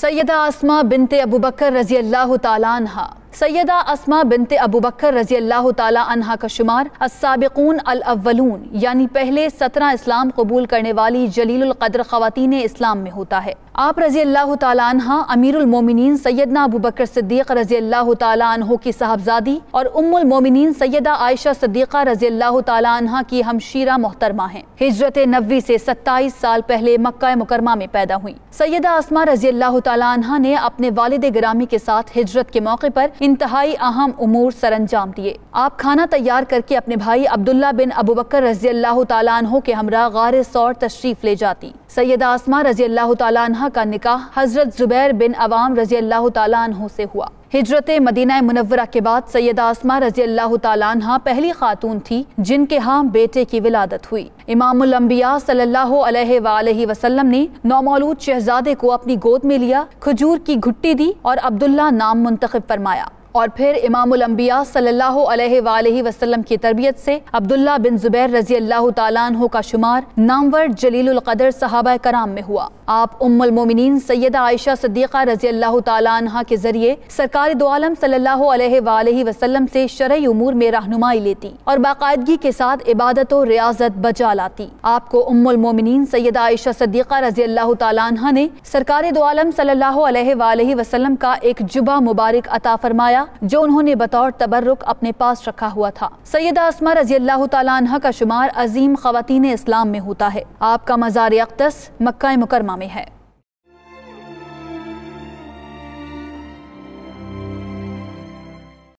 سیدہ آسمہ بنت ابو بکر رضی اللہ تعالیٰ عنہ سیدہ اسما بنت ابو بکر رضی اللہ تعالیٰ عنہ کا شمار السابقون الاولون یعنی پہلے سترہ اسلام قبول کرنے والی جلیل القدر خواتین اسلام میں ہوتا ہے آپ رضی اللہ تعالیٰ عنہ امیر المومنین سیدنا ابو بکر صدیق رضی اللہ تعالیٰ عنہ کی صاحبزادی اور ام المومنین سیدہ عائشہ صدیقہ رضی اللہ تعالیٰ عنہ کی ہمشیرہ محترمہ ہیں ہجرت نبوی سے ستائیس سال پہلے مکہ مکرمہ میں پیدا ہوئیں سیدہ اسما رضی اللہ تعالیٰ عنہ نے اپنے والد گرامی کے ساتھ ہجرت کے موقع پر انتہائی اہم امور سر انجام دیے آپ کھانا تیار کر کے اپنے بھائی عبداللہ بن ابوبکر رضی اللہ تعالیٰ عنہ کے ہمراہ غار سور تشریف لے جاتی سیدہ آسما رضی اللہ تعالیٰ عنہ کا نکاح حضرت زبیر بن عوام رضی اللہ تعالیٰ عنہ سے ہوا ہجرت مدینہ منورہ کے بعد سید آسما رضی اللہ تعالیٰ عنہ پہلی خاتون تھی جن کے ہاں بیٹے کی ولادت ہوئی امام الانبیاء صلی اللہ علیہ وآلہ وسلم نے نومولود شہزادے کو اپنی گود میں لیا کھجور کی گھٹی دی اور عبداللہ نام منتخب فرمایا اور پھر امام الانبیاء صلی اللہ علیہ وآلہ وسلم کی تربیت سے عبداللہ بن زبیر رضی اللہ تعالیٰ عنہ کا شمار نامور جلیل القدر صحابہ کرام میں ہوا آپ ام المومنین سیدہ عائشہ صدیقہ رضی اللہ تعالیٰ عنہ کے ذریعے سرکار دو عالم صلی اللہ علیہ وآلہ وسلم سے شرعی امور میں رہنمائی لیتی اور باقاعدگی کے ساتھ عبادت و ریاضت بجا لاتی آپ کو ام المومنین سیدہ عائشہ صدیقہ رضی اللہ تعالیٰ عنہ نے سرکار دو عالم صلی اللہ علیہ وآلہ وسلم کا ایک جبہ مبارک عطا فرمایا جو انہوں نے بطور تبرک اپنے پاس رکھا ہوا تھا سیدہ اسما رضی اللہ تعالیٰ عنہ کا شمار عظیم خواتین اسلام میں ہوتا ہے آپ کا مزار اقدس مکہ مکرمہ میں ہے